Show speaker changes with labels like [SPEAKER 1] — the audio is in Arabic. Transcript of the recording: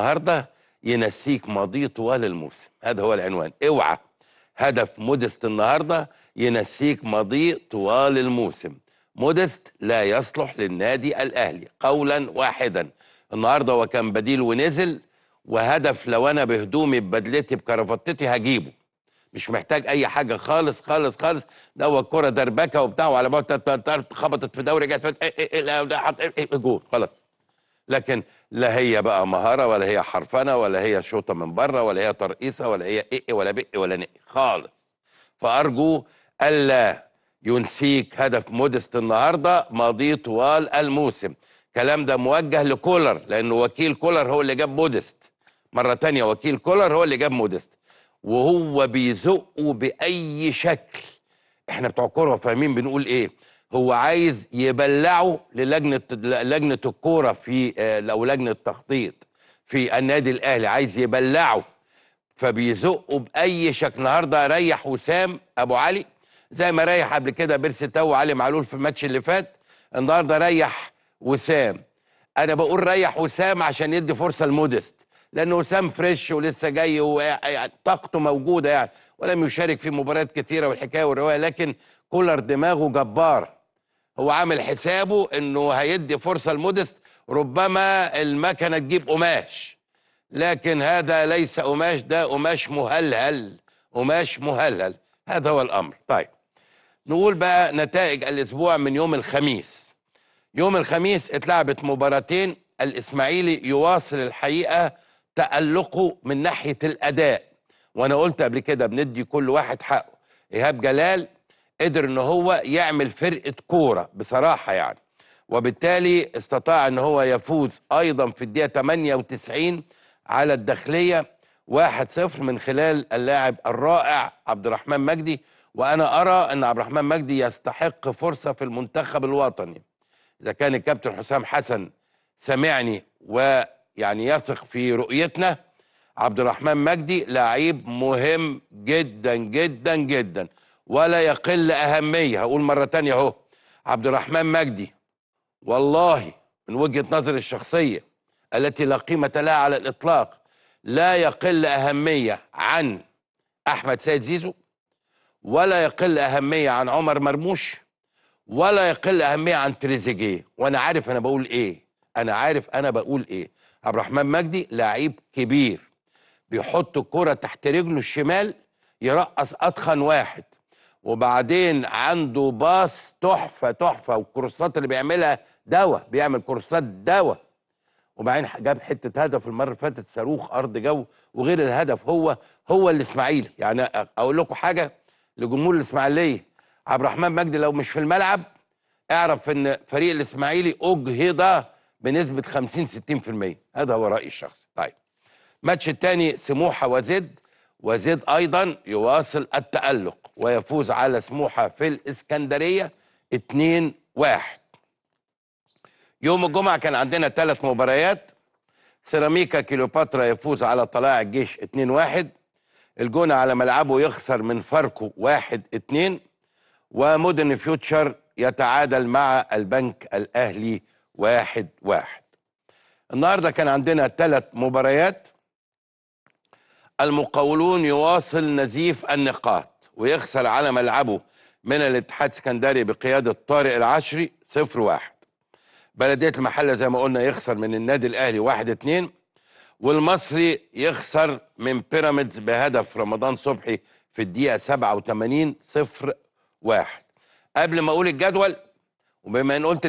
[SPEAKER 1] النهارده ينسيك ماضيه طوال الموسم هذا هو العنوان اوعى هدف مودست النهارده ينسيك ماضيه طوال الموسم مودست لا يصلح للنادي الاهلي قولا واحدا النهارده هو كان بديل ونزل وهدف لو انا بهدومي ببدلتي بكرافتتي هجيبه مش محتاج اي حاجه خالص خالص خالص ده هو الكره دربكه وبتاع وعلى بعد خبطت في دوري جت إيه- إيه- إيه- جول خلاص لكن لا هي بقى مهاره ولا هي حرفنه ولا هي شوطه من بره ولا هي ترقيصه ولا هي إئ إيه إيه ولا بئ إيه ولا نئ خالص فارجو الا ينسيك هدف مودست النهارده ماضي طوال الموسم الكلام ده موجه لكولر لانه وكيل كولر هو اللي جاب مودست مره تانية وكيل كولر هو اللي جاب مودست وهو بيزقه باي شكل احنا بتوع كوره فاهمين بنقول ايه هو عايز يبلعه للجنه لجنه الكوره في او آه، لجنه التخطيط في النادي الاهلي عايز يبلعه فبيزقه باي شكل النهارده ريح وسام ابو علي زي ما ريح قبل كده بيرسي تو وعلي معلول في الماتش اللي فات النهارده ريح وسام انا بقول ريح وسام عشان يدي فرصه لمودست لان وسام فريش ولسه جاي وطاقته موجوده يعني ولم يشارك في مباريات كثيره والحكايه والروايه لكن كولر دماغه جبار هو عامل حسابه انه هيدي فرصه لموديست ربما المكنه تجيب قماش لكن هذا ليس قماش ده قماش مهلهل قماش مهلهل هذا هو الامر طيب نقول بقى نتائج الاسبوع من يوم الخميس يوم الخميس اتلعبت مباراتين الاسماعيلي يواصل الحقيقه تالقه من ناحيه الاداء وانا قلت قبل كده بندي كل واحد حقه ايهاب جلال قدر ان هو يعمل فرقه كوره بصراحه يعني وبالتالي استطاع ان هو يفوز ايضا في الدقيقه 98 على الداخليه 1-0 من خلال اللاعب الرائع عبد الرحمن مجدي وانا ارى ان عبد الرحمن مجدي يستحق فرصه في المنتخب الوطني اذا كان الكابتن حسام حسن سمعني ويعني يثق في رؤيتنا عبد الرحمن مجدي لعيب مهم جدا جدا جدا ولا يقل أهمية هقول مرة تانية أهو عبد الرحمن مجدي والله من وجهة نظري الشخصية التي لا قيمة لها على الإطلاق لا يقل أهمية عن أحمد سيد زيزو ولا يقل أهمية عن عمر مرموش ولا يقل أهمية عن تريزيجيه وأنا عارف أنا بقول إيه أنا عارف أنا بقول إيه عبد الرحمن مجدي لعيب كبير بيحط الكرة تحت رجله الشمال يرقص أتخن واحد وبعدين عنده باص تحفه تحفه والكورسات اللي بيعملها دواء بيعمل كورسات دواء وبعدين جاب حته هدف المره اللي فاتت صاروخ ارض جو وغير الهدف هو هو الاسماعيلي يعني اقول لكم حاجه لجمهور الاسماعيليه عبد الرحمن مجدي لو مش في الملعب اعرف ان فريق الاسماعيلي اجهض بنسبه 50 60% هذا هو رايي الشخصي طيب الماتش الثاني سموحه وزد وزيد أيضا يواصل التألق ويفوز على سموحة في الإسكندرية 2-1 يوم الجمعة كان عندنا ثلاث مباريات سيراميكا كيلوباترا يفوز على طلائع الجيش 2-1 الجونة على ملعبه يخسر من فاركو 1-2 ومودرن فيوتشر يتعادل مع البنك الأهلي 1-1 النهارده كان عندنا ثلاث مباريات المقاولون يواصل نزيف النقاط ويخسر على ملعبه من الاتحاد السكندري بقيادة طارق العشري 0 واحد بلدية المحلة زي ما قلنا يخسر من النادي الأهلي 1 2 والمصري يخسر من بيراميدز بهدف رمضان صبحي في الدقيقة 87 0 1 قبل ما أقول الجدول وبما إن قلت